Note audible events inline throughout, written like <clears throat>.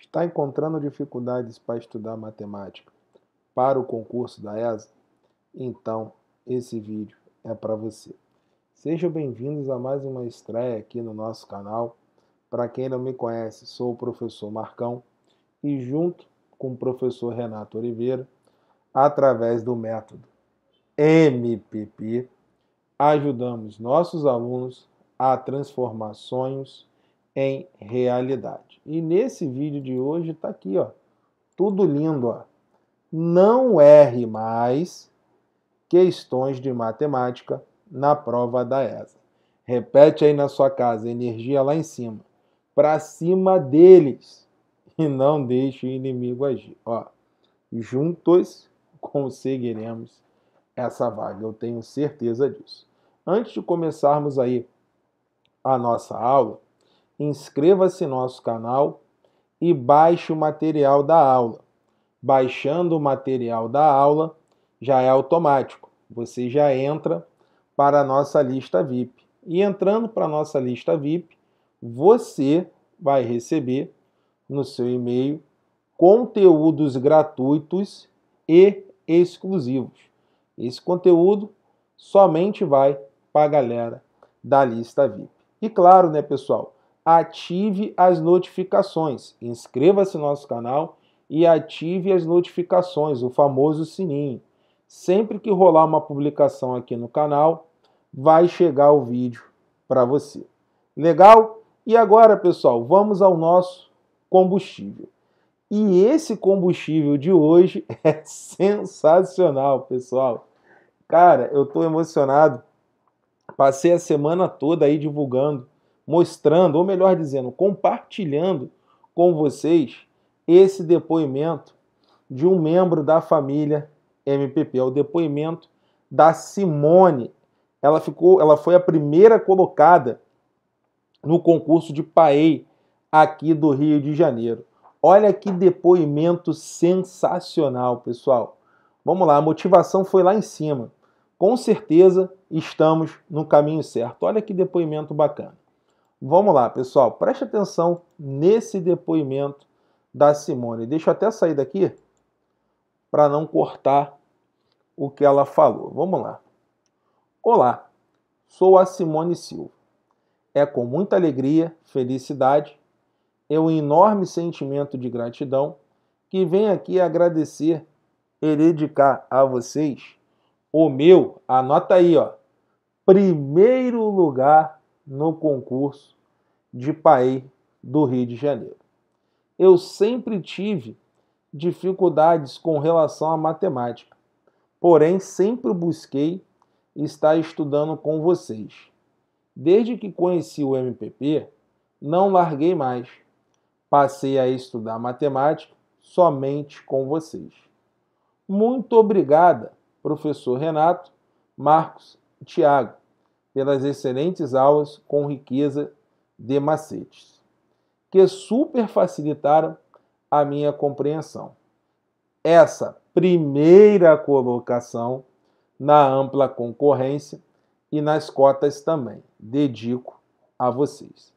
Está encontrando dificuldades para estudar matemática para o concurso da ESA? Então, esse vídeo é para você. Sejam bem-vindos a mais uma estreia aqui no nosso canal. Para quem não me conhece, sou o professor Marcão e junto com o professor Renato Oliveira, através do método MPP, ajudamos nossos alunos a transformar sonhos em realidade. E nesse vídeo de hoje está aqui, ó, tudo lindo, ó. Não erre mais questões de matemática na prova da ESA. Repete aí na sua casa, energia lá em cima, para cima deles e não deixe o inimigo agir. Ó, juntos conseguiremos essa vaga, eu tenho certeza disso. Antes de começarmos aí a nossa aula, inscreva-se no nosso canal e baixe o material da aula. Baixando o material da aula, já é automático. Você já entra para a nossa lista VIP. E entrando para a nossa lista VIP, você vai receber no seu e-mail conteúdos gratuitos e exclusivos. Esse conteúdo somente vai para a galera da lista VIP. E claro, né, pessoal, ative as notificações. Inscreva-se no nosso canal e ative as notificações, o famoso sininho. Sempre que rolar uma publicação aqui no canal, vai chegar o vídeo para você. Legal? E agora, pessoal, vamos ao nosso combustível. E esse combustível de hoje <laughs> é sensacional, pessoal. Cara, eu estou emocionado. Passei a semana toda aí divulgando mostrando, ou melhor dizendo, compartilhando com vocês esse depoimento de um membro da família MPP, é o depoimento da Simone. Ela ficou, ela foi a primeira colocada no concurso de PAEI aqui do Rio de Janeiro. Olha que depoimento sensacional, pessoal. Vamos lá, a motivação foi lá em cima. Com certeza estamos no caminho certo. Olha que depoimento bacana. Vamos lá, pessoal, preste atenção nesse depoimento da Simone. Deixa eu até sair daqui para não cortar o que ela falou. Vamos lá. Olá, sou a Simone Silva. É com muita alegria, felicidade e é um enorme sentimento de gratidão que venho aqui agradecer e dedicar a vocês o meu, anota aí, ó, primeiro lugar no concurso de PAEI do Rio de Janeiro. Eu sempre tive dificuldades com relação à matemática, porém sempre busquei estar estudando com vocês. Desde que conheci o MPP, não larguei mais. Passei a estudar matemática somente com vocês. Muito obrigada, professor Renato, Marcos e Tiago pelas excelentes aulas com riqueza de macetes, que super facilitaram a minha compreensão. Essa primeira colocação na ampla concorrência e nas cotas também. Dedico a vocês.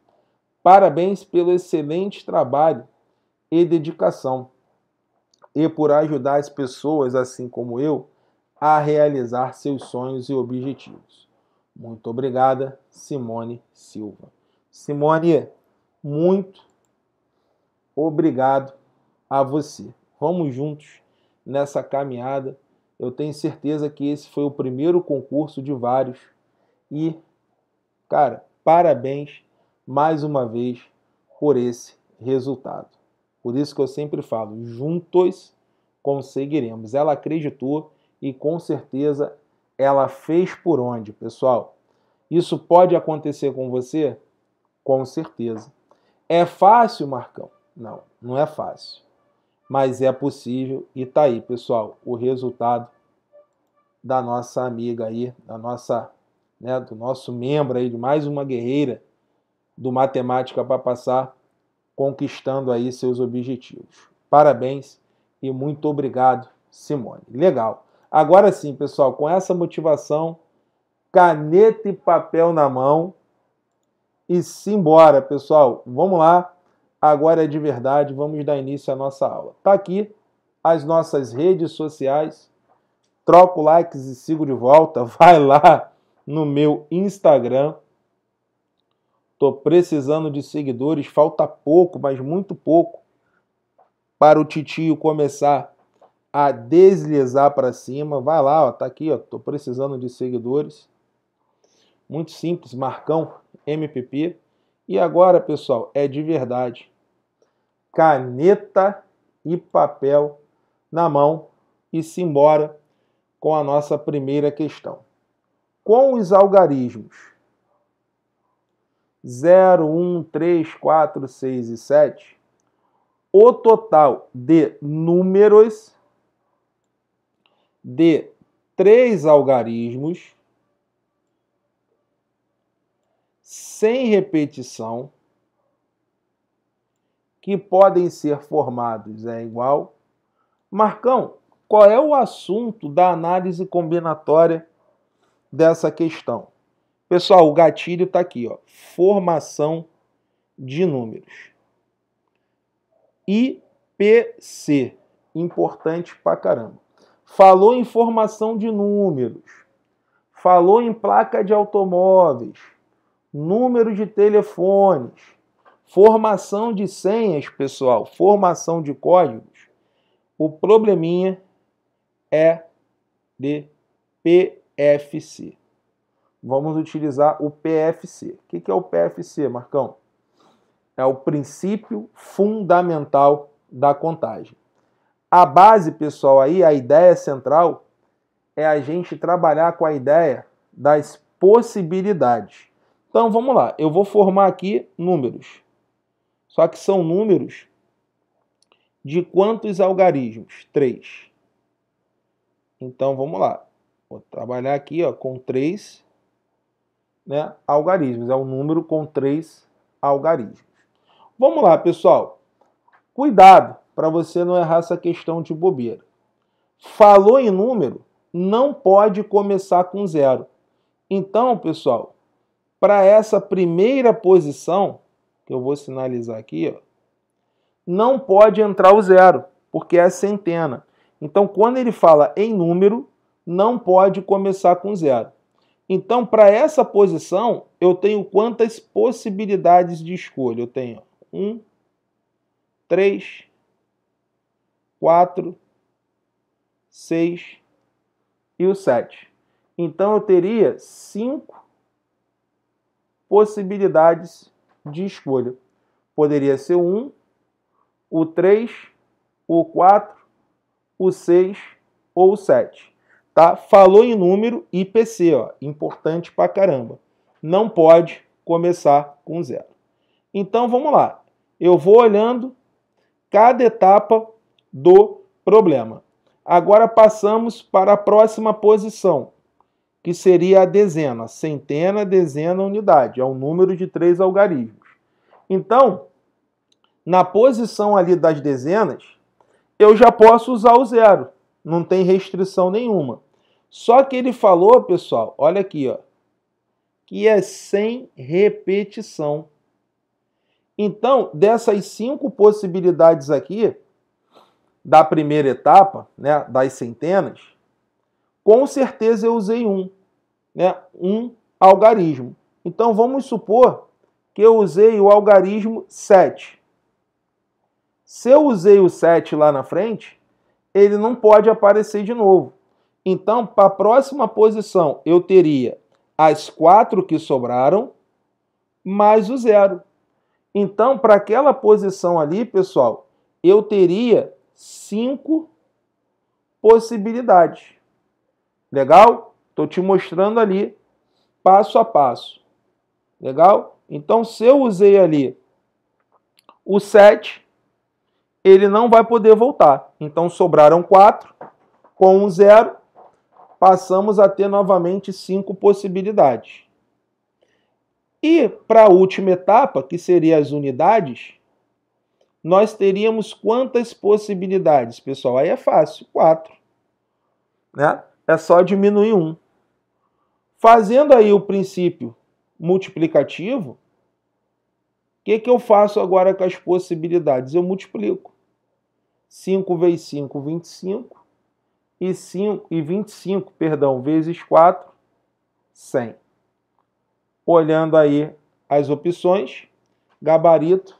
Parabéns pelo excelente trabalho e dedicação e por ajudar as pessoas, assim como eu, a realizar seus sonhos e objetivos. Muito obrigada, Simone Silva. Simone, muito obrigado a você. Vamos juntos nessa caminhada. Eu tenho certeza que esse foi o primeiro concurso de vários. E, cara, parabéns mais uma vez por esse resultado. Por isso que eu sempre falo, juntos conseguiremos. Ela acreditou e com certeza ela fez por onde, pessoal? Isso pode acontecer com você? Com certeza. É fácil, Marcão? Não, não é fácil. Mas é possível e tá aí, pessoal, o resultado da nossa amiga aí, da nossa, né, do nosso membro aí, de mais uma guerreira do Matemática para Passar, conquistando aí seus objetivos. Parabéns e muito obrigado, Simone. Legal. Agora sim, pessoal, com essa motivação, caneta e papel na mão e simbora, pessoal. Vamos lá. Agora é de verdade, vamos dar início à nossa aula. Tá aqui as nossas redes sociais. Troco likes e sigo de volta. <laughs> Vai lá no meu Instagram. Tô precisando de seguidores, falta pouco, mas muito pouco para o titio começar a deslizar para cima. Vai lá, ó, tá aqui, ó, tô precisando de seguidores. Muito simples, Marcão MPP. E agora, pessoal, é de verdade. Caneta e papel na mão e simbora com a nossa primeira questão. Com os algarismos 0, 1, 3, 4, 6 e 7, o total de números de três algarismos sem repetição que podem ser formados é igual. Marcão, qual é o assunto da análise combinatória dessa questão? Pessoal, o gatilho está aqui, ó, formação de números. IPC, importante pra caramba falou em formação de números, falou em placa de automóveis, número de telefones, formação de senhas, pessoal, formação de códigos, o probleminha é de PFC. Vamos utilizar o PFC. O que é o PFC, Marcão? É o princípio fundamental da contagem. A base, pessoal, aí, a ideia central é a gente trabalhar com a ideia das possibilidades. Então vamos lá, eu vou formar aqui números. Só que são números de quantos algarismos? Três. Então vamos lá. Vou trabalhar aqui ó, com três né, algarismos. É um número com três algarismos. Vamos lá, pessoal. Cuidado para você não errar essa questão de bobeira. Falou em número, não pode começar com zero. Então, pessoal, para essa primeira posição, que eu vou sinalizar aqui, ó, não pode entrar o zero, porque é centena. Então, quando ele fala em número, não pode começar com zero. Então, para essa posição, eu tenho quantas possibilidades de escolha? Eu tenho 1, 3, 4, 6 e o 7. Então eu teria 5 possibilidades de escolha. Poderia ser o 1, o 3, o 4, o 6 ou o 7. Tá? Falou em número IPC, ó, importante pra caramba. Não pode começar com zero. Então vamos lá. Eu vou olhando cada etapa do problema. Agora passamos para a próxima posição, que seria a dezena, centena, dezena, unidade, é o número de três algarismos. Então, na posição ali das dezenas, eu já posso usar o zero, não tem restrição nenhuma. Só que ele falou, pessoal, olha aqui, ó, que é sem repetição. Então, dessas cinco possibilidades aqui, da primeira etapa, né, das centenas, com certeza eu usei um, né, um algarismo. Então vamos supor que eu usei o algarismo 7. Se eu usei o 7 lá na frente, ele não pode aparecer de novo. Então, para a próxima posição, eu teria as quatro que sobraram mais o zero. Então, para aquela posição ali, pessoal, eu teria cinco possibilidades. Legal? Estou te mostrando ali passo a passo. Legal? Então, se eu usei ali o 7, ele não vai poder voltar. Então, sobraram 4 com um zero. Passamos a ter novamente cinco possibilidades. E para a última etapa, que seria as unidades, nós teríamos quantas possibilidades, pessoal? Aí é fácil, 4. Né? É só diminuir Um. Fazendo aí o princípio multiplicativo, o que, que eu faço agora com as possibilidades? Eu multiplico. 5 vezes 5, 25. E, 5, e 25, perdão, vezes 4, 100. Olhando aí as opções, gabarito,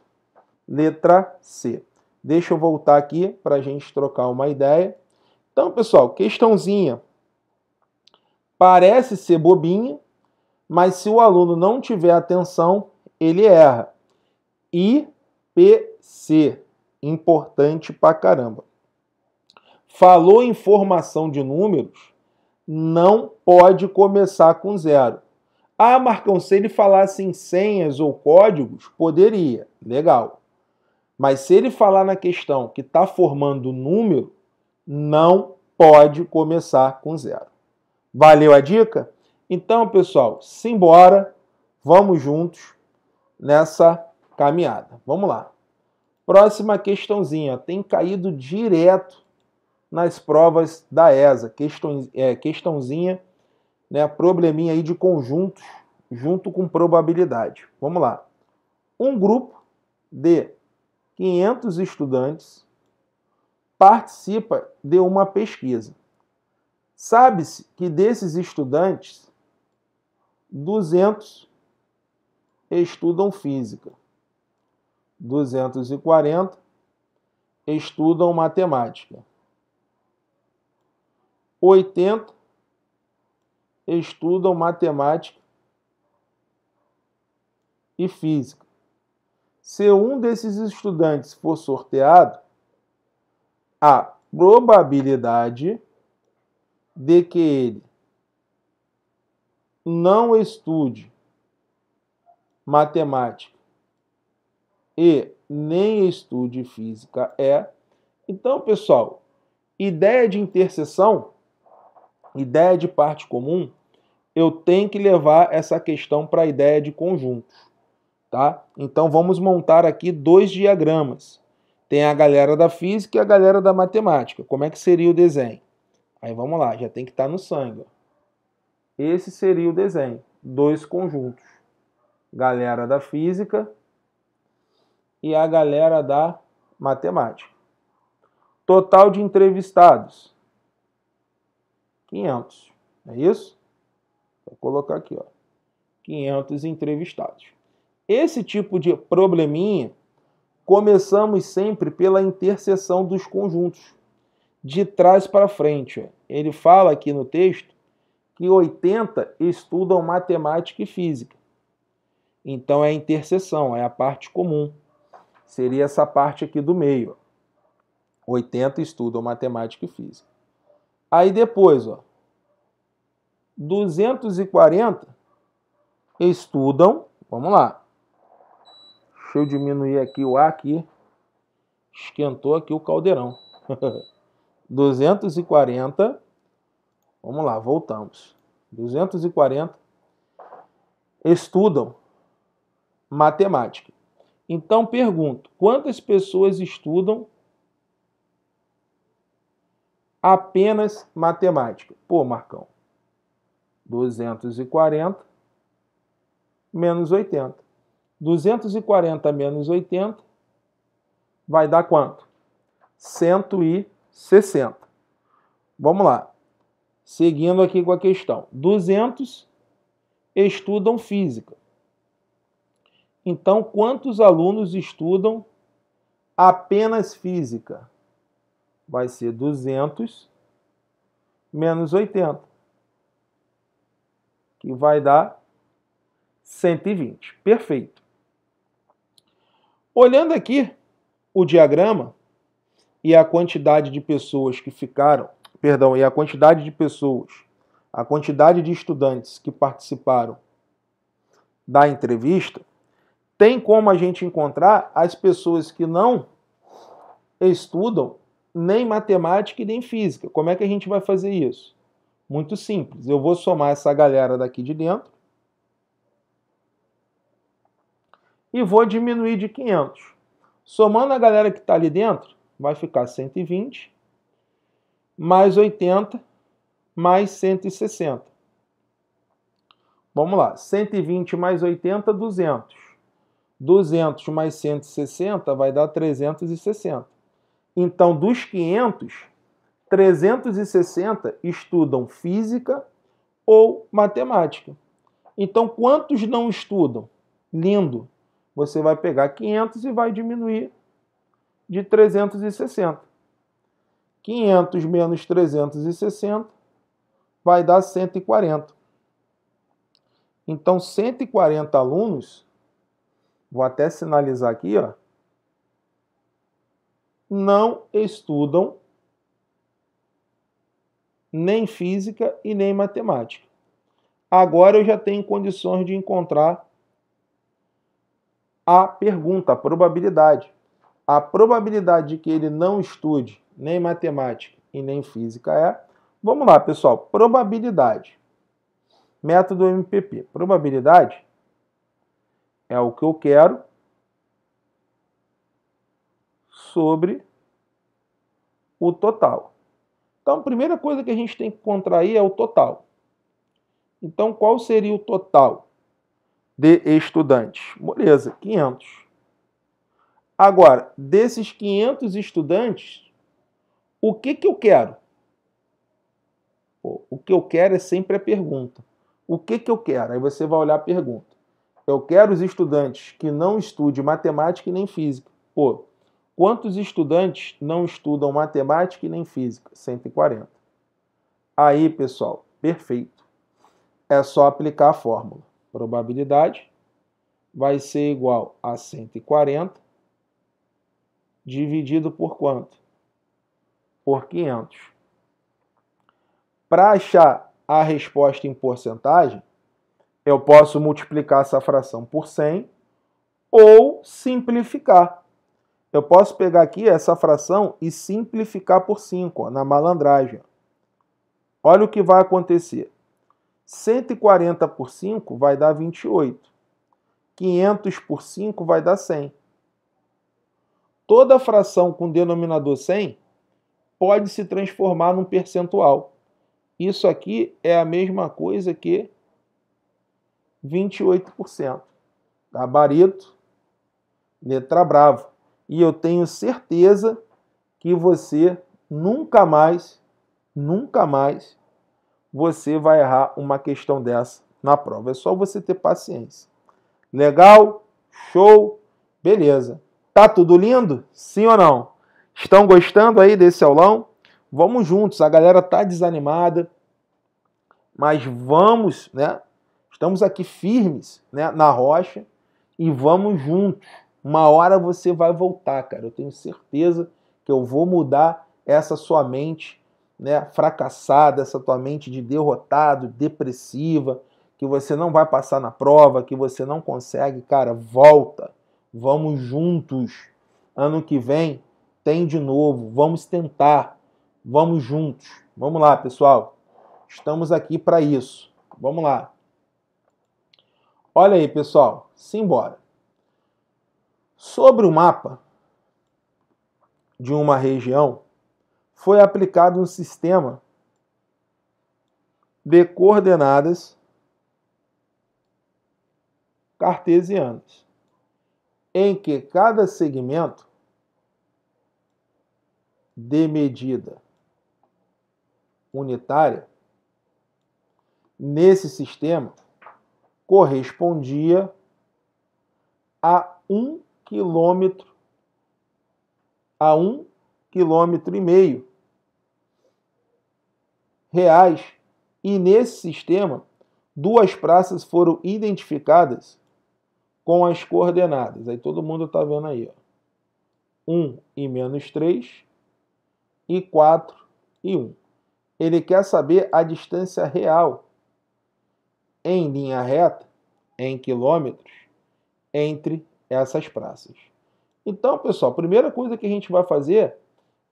letra C. Deixa eu voltar aqui para a gente trocar uma ideia. Então, pessoal, questãozinha. Parece ser bobinha, mas se o aluno não tiver atenção, ele erra. IPC, importante pra caramba. Falou em formação de números, não pode começar com zero. Ah, Marcão, se ele falasse em senhas ou códigos, poderia. Legal. Mas se ele falar na questão que está formando número, não pode começar com zero. Valeu a dica? Então, pessoal, simbora, vamos juntos nessa caminhada. Vamos lá. Próxima questãozinha, tem caído direto nas provas da ESA, é, questãozinha, né, probleminha aí de conjuntos junto com probabilidade. Vamos lá. Um grupo de 500 estudantes, participa de uma pesquisa. Sabe-se que desses estudantes, 200 estudam física, 240 estudam matemática, 80 estudam matemática e física. Se um desses estudantes for sorteado, a probabilidade de que ele não estude matemática e nem estude física é. Então, pessoal, ideia de interseção, ideia de parte comum, eu tenho que levar essa questão para a ideia de conjuntos tá? Então vamos montar aqui dois diagramas. Tem a galera da física e a galera da matemática. Como é que seria o desenho? Aí vamos lá, já tem que estar tá no sangue. Esse seria o desenho, dois conjuntos. Galera da física e a galera da matemática. Total de entrevistados. 500. É isso? Vou colocar aqui, ó. 500 entrevistados. Esse tipo de probleminha começamos sempre pela interseção dos conjuntos, de trás para frente. Ele fala aqui no texto que 80 estudam matemática e física. Então é a interseção, é a parte comum. Seria essa parte aqui do meio. 80 estudam matemática e física. Aí depois, ó, 240 estudam, vamos lá, Deixa eu diminuir aqui o A aqui. Esquentou aqui o caldeirão. 240. <laughs> Vamos lá, voltamos. 240 estudam matemática. Então pergunto, quantas pessoas estudam apenas matemática? Pô, Marcão, 240 menos 80. 240 menos 80 vai dar quanto? 160. Vamos lá. Seguindo aqui com a questão. 200 estudam física. Então, quantos alunos estudam apenas física? Vai ser 200 menos 80, que vai dar 120. Perfeito. Olhando aqui o diagrama e a quantidade de pessoas que ficaram, perdão, e a quantidade de pessoas, a quantidade de estudantes que participaram da entrevista, tem como a gente encontrar as pessoas que não estudam nem matemática e nem física. Como é que a gente vai fazer isso? Muito simples. Eu vou somar essa galera daqui de dentro e vou diminuir de 500. Somando a galera que está ali dentro, vai ficar 120, mais 80, mais 160. Vamos lá, 120 mais 80, 200. 200 mais 160 vai dar 360. Então, dos 500, 360 estudam física ou matemática. Então, quantos não estudam? Lindo, você vai pegar 500 e vai diminuir de 360. 500 menos 360 vai dar 140. Então, 140 alunos, vou até sinalizar aqui, ó, não estudam nem física e nem matemática. Agora eu já tenho condições de encontrar a pergunta, a probabilidade. A probabilidade de que ele não estude nem matemática e nem física é. Vamos lá, pessoal. Probabilidade. Método MPP. Probabilidade é o que eu quero sobre o total. Então, a primeira coisa que a gente tem que encontrar é o total. Então, qual seria o total de estudantes. Beleza, 500. Agora, desses 500 estudantes, o que, que eu quero? o que eu quero é sempre a pergunta. O que, que eu quero? Aí você vai olhar a pergunta. Eu quero os estudantes que não estudem matemática e nem física. Pô, quantos estudantes não estudam matemática e nem física? 140. Aí, pessoal, perfeito. É só aplicar a fórmula probabilidade vai ser igual a 140 dividido por quanto? Por 500. Para achar a resposta em porcentagem, eu posso multiplicar essa fração por 100 ou simplificar. Eu posso pegar aqui essa fração e simplificar por 5, ó, na malandragem. Olha o que vai acontecer. 140 por 5 vai dar 28. 500 por 5 vai dar 100. Toda fração com denominador 100 pode se transformar num percentual. Isso aqui é a mesma coisa que 28%. Gabarito, letra brava. E eu tenho certeza que você nunca mais, nunca mais você vai errar uma questão dessa na prova. É só você ter paciência. Legal? Show? Beleza. Tá tudo lindo? Sim ou não? Estão gostando aí desse aulão? Vamos juntos. A galera tá desanimada, mas vamos, né? Estamos aqui firmes, né, na rocha e vamos juntos. Uma hora você vai voltar, cara. Eu tenho certeza que eu vou mudar essa sua mente né, fracassada, essa tua mente de derrotado, depressiva, que você não vai passar na prova, que você não consegue, cara, volta. Vamos juntos. Ano que vem tem de novo. Vamos tentar. Vamos juntos. Vamos lá, pessoal. Estamos aqui para isso. Vamos lá. Olha aí, pessoal. Simbora. Sobre o mapa de uma região, foi aplicado um sistema de coordenadas cartesianas, em que cada segmento de medida unitária nesse sistema correspondia a um quilômetro a um quilômetro e meio reais. E nesse sistema, duas praças foram identificadas com as coordenadas. Aí todo mundo está vendo aí. Ó. 1 e menos 3 e 4 e 1. Ele quer saber a distância real em linha reta, em quilômetros, entre essas praças. Então, pessoal, a primeira coisa que a gente vai fazer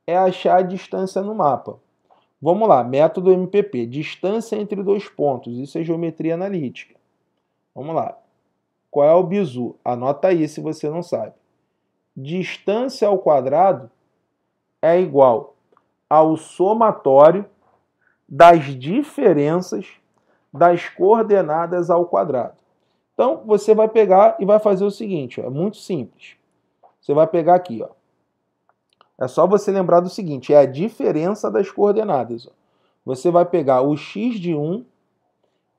é achar a distância no mapa. Vamos lá, método MPP, distância entre dois pontos, isso é geometria analítica. Vamos lá. Qual é o bizu? Anota aí se você não sabe. Distância ao quadrado é igual ao somatório das diferenças das coordenadas ao quadrado. Então, você vai pegar e vai fazer o seguinte, ó, é muito simples. Você vai pegar aqui, ó, é só você lembrar do seguinte: é a diferença das coordenadas. Você vai pegar o x de um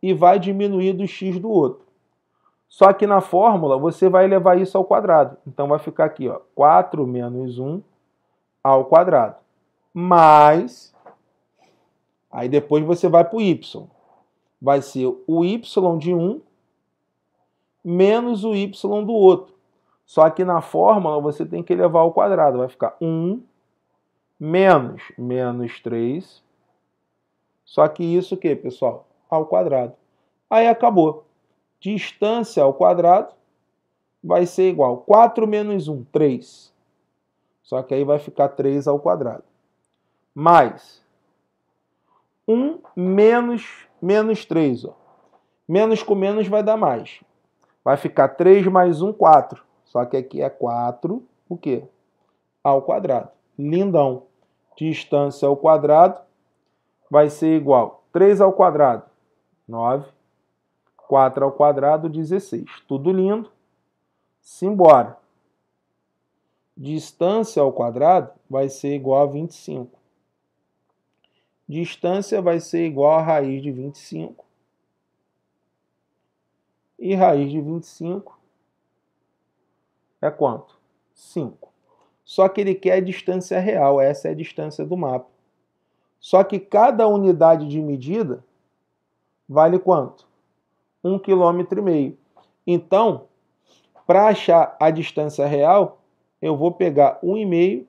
e vai diminuir do x do outro. Só que na fórmula você vai levar isso ao quadrado. Então vai ficar aqui, ó, 4 menos 1 ao quadrado. Mais, aí depois você vai para o y. Vai ser o y de um menos o y do outro. Só que na fórmula você tem que elevar ao quadrado. Vai ficar 1 menos menos 3. Só que isso o quê, pessoal? Ao quadrado. Aí acabou. Distância ao quadrado vai ser igual 4 menos 1, 3. Só que aí vai ficar 3 ao quadrado. Mais 1 menos menos 3. Ó. Menos com menos vai dar mais. Vai ficar 3 mais 1, 4. Só que aqui é 4, o quê? Ao quadrado. Lindão. Distância ao quadrado vai ser igual a 3 ao quadrado, 9. 4 ao quadrado, 16. Tudo lindo. Simbora. Distância ao quadrado vai ser igual a 25. Distância vai ser igual a raiz de 25. E raiz de 25 é quanto? 5. Só que ele quer a distância real, essa é a distância do mapa. Só que cada unidade de medida vale quanto? 1,5 um km. Então, para achar a distância real, eu vou pegar 1,5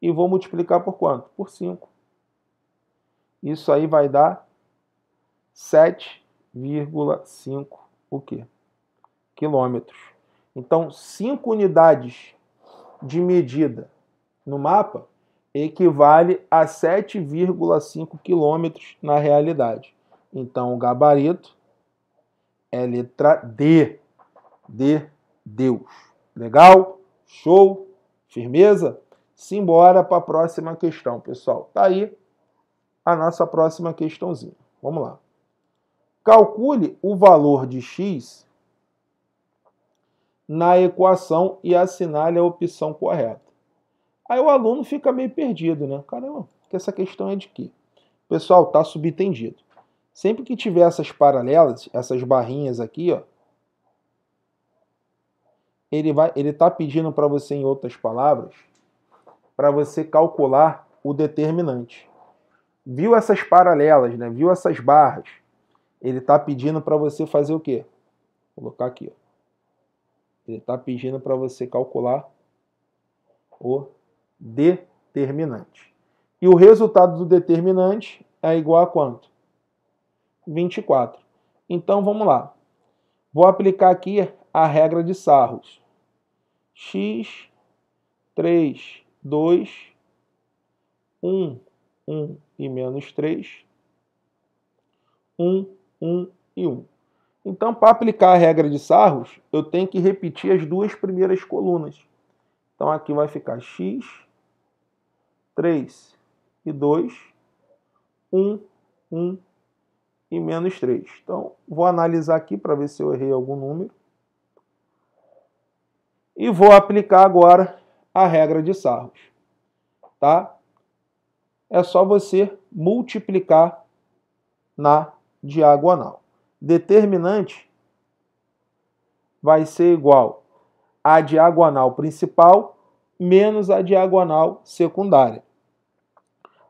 e vou multiplicar por quanto? Por 5. Isso aí vai dar 7,5 o quê? quilômetros. Então, 5 unidades de medida no mapa equivale a 7,5 quilômetros na realidade. Então, o gabarito é letra D, de Deus. Legal? Show? Firmeza? Simbora para a próxima questão, pessoal. Tá aí a nossa próxima questãozinha. Vamos lá. Calcule o valor de x na equação e assinale a opção correta. Aí o aluno fica meio perdido, né? Caramba, que essa questão é de quê? Pessoal, tá subentendido. Sempre que tiver essas paralelas, essas barrinhas aqui, ó, ele vai, ele tá pedindo para você, em outras palavras, para você calcular o determinante. Viu essas paralelas, né? Viu essas barras? Ele tá pedindo para você fazer o quê? Vou colocar aqui, ó ele está pedindo para você calcular o determinante. E o resultado do determinante é igual a quanto? 24. Então vamos lá. Vou aplicar aqui a regra de Sarros. x 3, 2, 1, 1 e menos 3, 1, 1 e 1. Então, para aplicar a regra de Sarros, eu tenho que repetir as duas primeiras colunas. Então, aqui vai ficar x, 3 e 2, 1, 1 e menos 3. Então, vou analisar aqui para ver se eu errei algum número. E vou aplicar agora a regra de Sarros. Tá? É só você multiplicar na diagonal determinante vai ser igual à diagonal principal menos a diagonal secundária.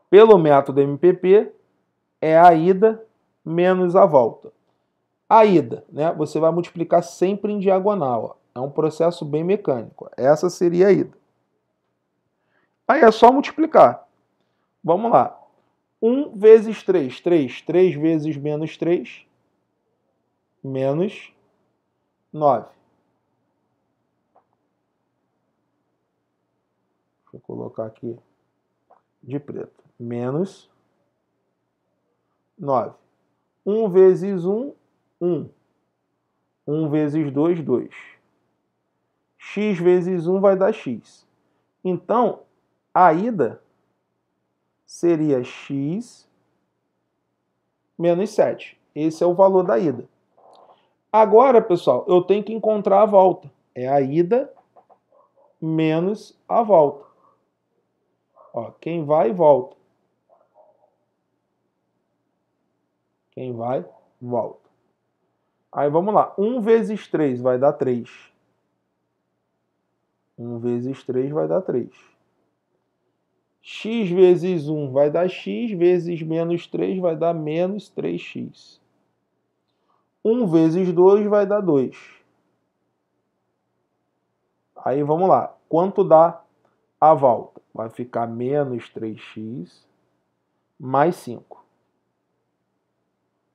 Pelo método MPP, é a ida menos a volta. A ida, né, você vai multiplicar sempre em diagonal. Ó. É um processo bem mecânico. Essa seria a ida. Aí é só multiplicar. Vamos lá. 1 vezes 3, 3. 3 vezes menos 3, menos 9. Vou colocar aqui de preto. Menos 9. 1 vezes 1, 1. 1 vezes 2, 2. x vezes 1 vai dar x. Então, a ida seria x menos 7. Esse é o valor da ida. Agora, pessoal, eu tenho que encontrar a volta. É a ida menos a volta. Ó, quem vai, volta. Quem vai, volta. Aí vamos lá. 1 vezes 3 vai dar 3. 1 vezes 3 vai dar 3. x vezes 1 vai dar x, vezes menos 3 vai dar menos 3x. 1 vezes 2 vai dar 2. Aí vamos lá. Quanto dá a volta? Vai ficar menos 3x mais 5.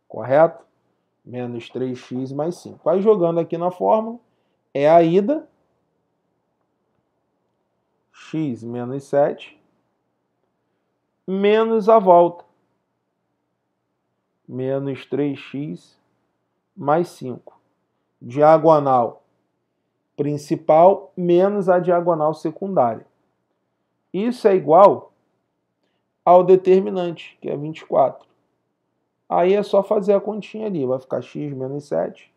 Correto? Menos 3x mais 5. Aí jogando aqui na fórmula. É a ida. x menos 7. Menos a volta. Menos 3x mais 5. Diagonal principal menos a diagonal secundária. Isso é igual ao determinante, que é 24. Aí é só fazer a continha ali, vai ficar x menos 7,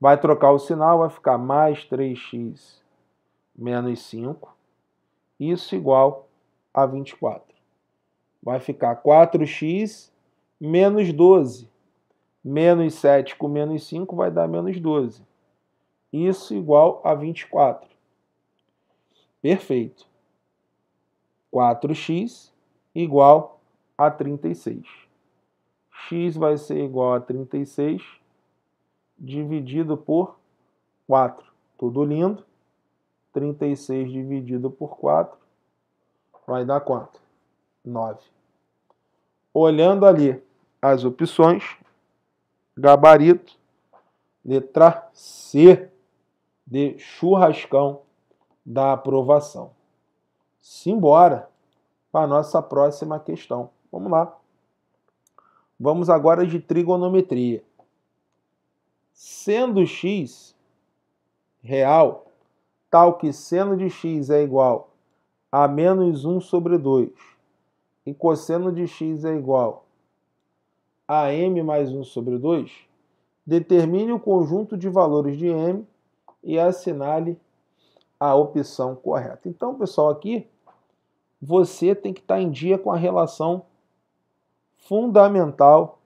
vai trocar o sinal, vai ficar mais 3x menos 5, isso igual a 24. Vai ficar 4x menos 12, Menos 7 com menos 5 vai dar menos 12. Isso igual a 24. Perfeito. 4x igual a 36. x vai ser igual a 36 dividido por 4. Tudo lindo. 36 dividido por 4 vai dar quanto? 9. Olhando ali as opções, gabarito. Letra C de churrascão da aprovação. Simbora para a nossa próxima questão. Vamos lá. Vamos agora de trigonometria. Sendo x real, tal que seno de x é igual a menos 1 sobre 2 e cosseno de x é igual a m mais 1 sobre 2, determine o conjunto de valores de m e assinale a opção correta. Então, pessoal, aqui você tem que estar em dia com a relação fundamental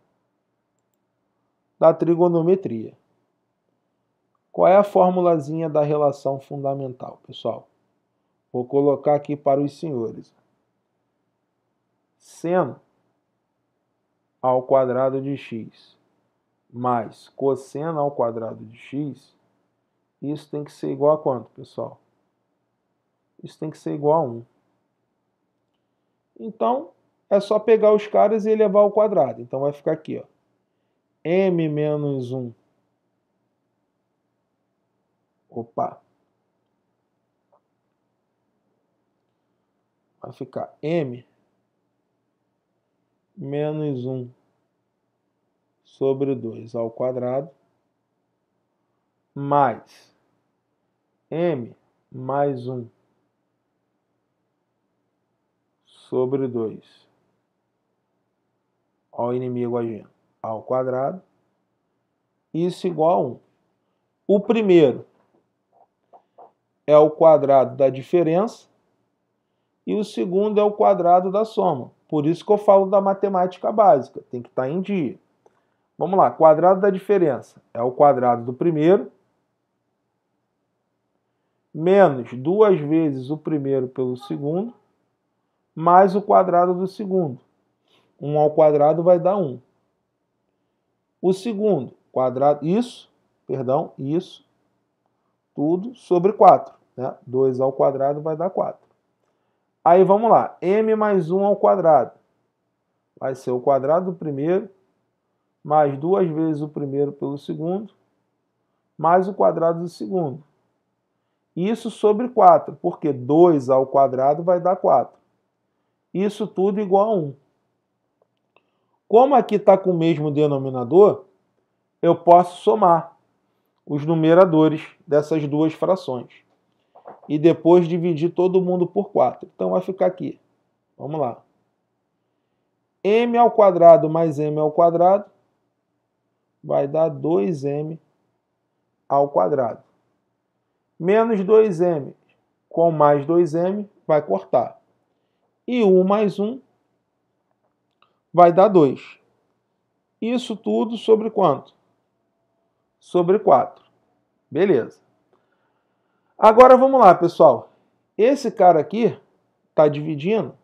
da trigonometria. Qual é a formulazinha da relação fundamental, pessoal? Vou colocar aqui para os senhores. Seno ao quadrado de x mais cosseno ao quadrado de x, isso tem que ser igual a quanto, pessoal? Isso tem que ser igual a 1. Então, é só pegar os caras e elevar ao quadrado. Então, vai ficar aqui, ó. m menos 1. Opa! Vai ficar m menos 1 sobre 2 ao quadrado, mais m mais 1 sobre 2 ao inimigo agindo ao quadrado, isso igual a 1. O primeiro é o quadrado da diferença e o segundo é o quadrado da soma. Por isso que eu falo da matemática básica, tem que estar tá em dia. Vamos lá, quadrado da diferença é o quadrado do primeiro menos duas vezes o primeiro pelo segundo mais o quadrado do segundo. 1 um ao quadrado vai dar 1. Um. O segundo, quadrado, isso, perdão, isso, tudo sobre 4. Né? 2 ao quadrado vai dar 4. Aí vamos lá, m mais 1 ao quadrado. Vai ser o quadrado do primeiro, mais duas vezes o primeiro pelo segundo, mais o quadrado do segundo. Isso sobre 4, porque 2 ao quadrado vai dar 4. Isso tudo igual a 1. Como aqui está com o mesmo denominador, eu posso somar os numeradores dessas duas frações e depois dividir todo mundo por 4. Então vai ficar aqui. Vamos lá. m ao quadrado mais m ao quadrado vai dar 2m ao quadrado. Menos 2m com mais 2m vai cortar. E 1 mais 1 vai dar 2. Isso tudo sobre quanto? Sobre 4. Beleza. Agora vamos lá, pessoal. Esse cara aqui está dividindo,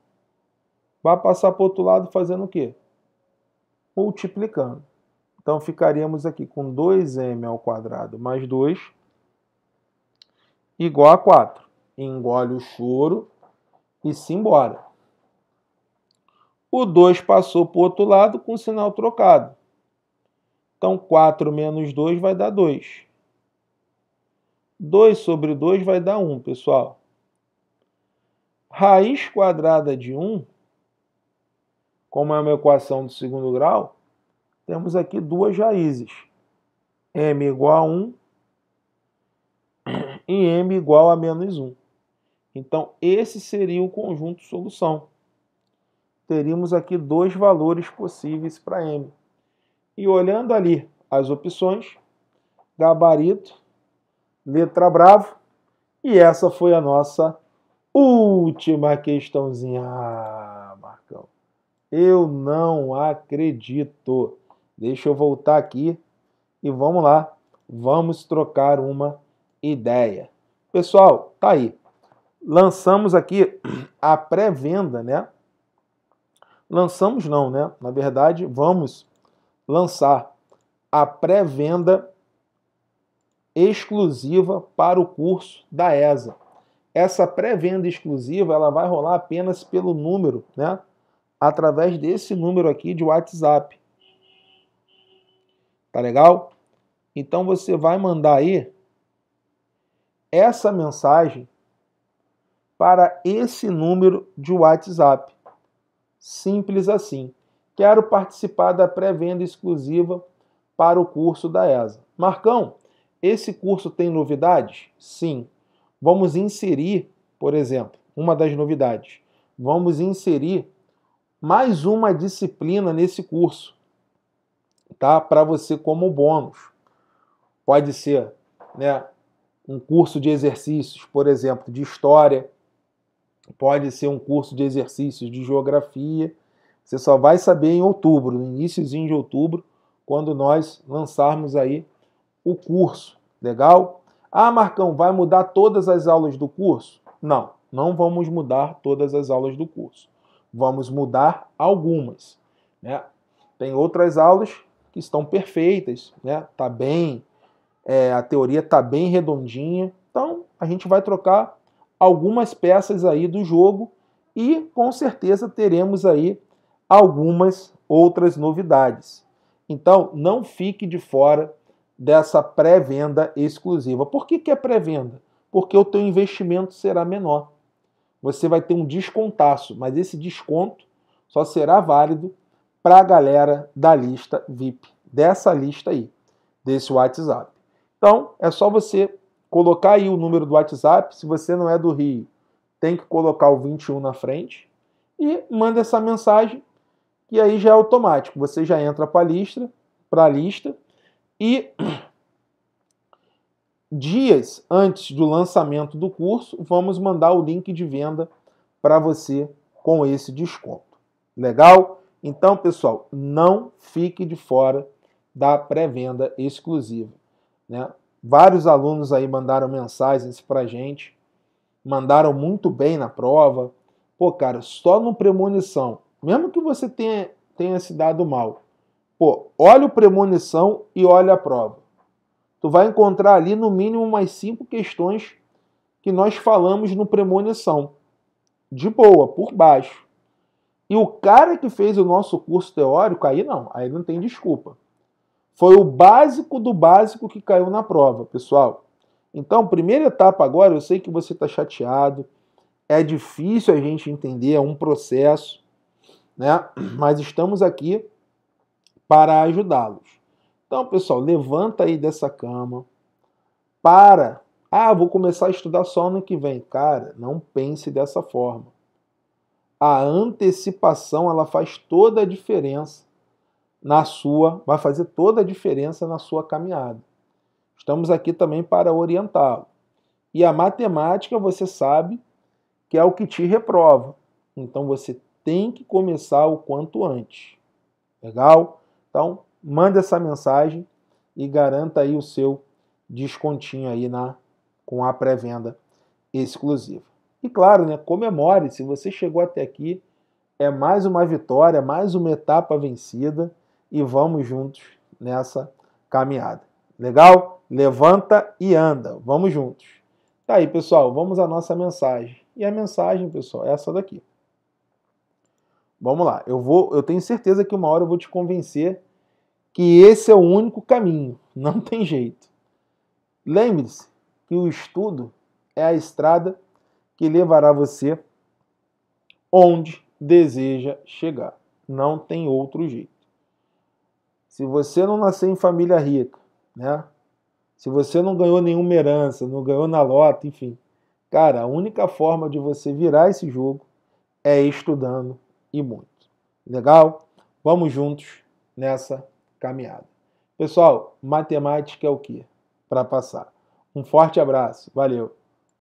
vai passar para o outro lado fazendo o quê? Multiplicando. Então ficaríamos aqui com 2m ao quadrado mais 2 igual a 4. Engole o choro e simbora. O 2 passou para o outro lado com sinal trocado. Então 4 menos 2 vai dar 2. 2 sobre 2 vai dar 1, pessoal. Raiz quadrada de 1, como é uma equação de segundo grau, temos aqui duas raízes. m igual a 1 e m igual a menos 1. Então, esse seria o conjunto solução. Teríamos aqui dois valores possíveis para m. E olhando ali as opções, gabarito letra bravo. E essa foi a nossa última questãozinha. Ah, Marcão, eu não acredito. Deixa eu voltar aqui e vamos lá. Vamos trocar uma ideia. Pessoal, tá aí. Lançamos aqui a pré-venda, né? Lançamos não, né? Na verdade, vamos lançar a pré-venda exclusiva para o curso da ESA. Essa pré-venda exclusiva ela vai rolar apenas pelo número, né? Através desse número aqui de WhatsApp. Tá legal? Então você vai mandar aí essa mensagem para esse número de WhatsApp. Simples assim. Quero participar da pré-venda exclusiva para o curso da ESA. Marcão, esse curso tem novidades? Sim. Vamos inserir, por exemplo, uma das novidades. Vamos inserir mais uma disciplina nesse curso, tá? Para você como bônus. Pode ser, né, um curso de exercícios, por exemplo, de história, pode ser um curso de exercícios de geografia. Você só vai saber em outubro, no iníciozinho de outubro, quando nós lançarmos aí o curso. Legal? Ah, Marcão, vai mudar todas as aulas do curso? Não, não vamos mudar todas as aulas do curso. Vamos mudar algumas. Né? Tem outras aulas que estão perfeitas, né? Tá bem, é, a teoria tá bem redondinha. Então a gente vai trocar algumas peças aí do jogo e com certeza teremos aí algumas outras novidades. Então não fique de fora dessa pré-venda exclusiva. Por que, que é pré-venda? Porque o teu investimento será menor. Você vai ter um descontaço, mas esse desconto só será válido para a galera da lista VIP, dessa lista aí, desse WhatsApp. Então, é só você colocar aí o número do WhatsApp, se você não é do Rio, tem que colocar o 21 na frente e manda essa mensagem e aí já é automático, você já entra para a lista, para a lista e <clears throat> dias antes do lançamento do curso, vamos mandar o link de venda para você com esse desconto. Legal? Então, pessoal, não fique de fora da pré-venda exclusiva. Né? Vários alunos aí mandaram mensagens para a gente, mandaram muito bem na prova. Pô, cara, só no premonição, mesmo que você tenha, tenha se dado mal, Pô, olha o premonição e olha a prova. Tu vai encontrar ali no mínimo umas cinco questões que nós falamos no premonição. De boa, por baixo. E o cara que fez o nosso curso teórico, aí não, aí não tem desculpa. Foi o básico do básico que caiu na prova, pessoal. Então, primeira etapa agora, eu sei que você está chateado, é difícil a gente entender, é um processo, né? Mas estamos aqui para ajudá-los. Então, pessoal, levanta aí dessa cama, para. Ah, vou começar a estudar só ano que vem. Cara, não pense dessa forma. A antecipação ela faz toda a diferença na sua, vai fazer toda a diferença na sua caminhada. Estamos aqui também para orientá-lo. E a matemática, você sabe que é o que te reprova. Então você tem que começar o quanto antes. Legal? Então, manda essa mensagem e garanta aí o seu descontinho aí na com a pré-venda exclusiva. E claro, né, comemore, se você chegou até aqui, é mais uma vitória, mais uma etapa vencida e vamos juntos nessa caminhada. Legal? Levanta e anda. Vamos juntos. Tá aí, pessoal, vamos à nossa mensagem. E a mensagem, pessoal, é essa daqui. Vamos lá. Eu vou, eu tenho certeza que uma hora eu vou te convencer que esse é o único caminho, <laughs> não tem jeito. Lembre-se que o estudo é a estrada que levará você onde deseja chegar. Não tem outro jeito. Se você não nasceu em família rica, né? Se você não ganhou nenhuma herança, não ganhou na lota, enfim. Cara, a única forma de você virar esse jogo é estudando e muito. Legal? Vamos juntos nessa caminhada. Pessoal, matemática é o que? Para passar. Um forte abraço. Valeu.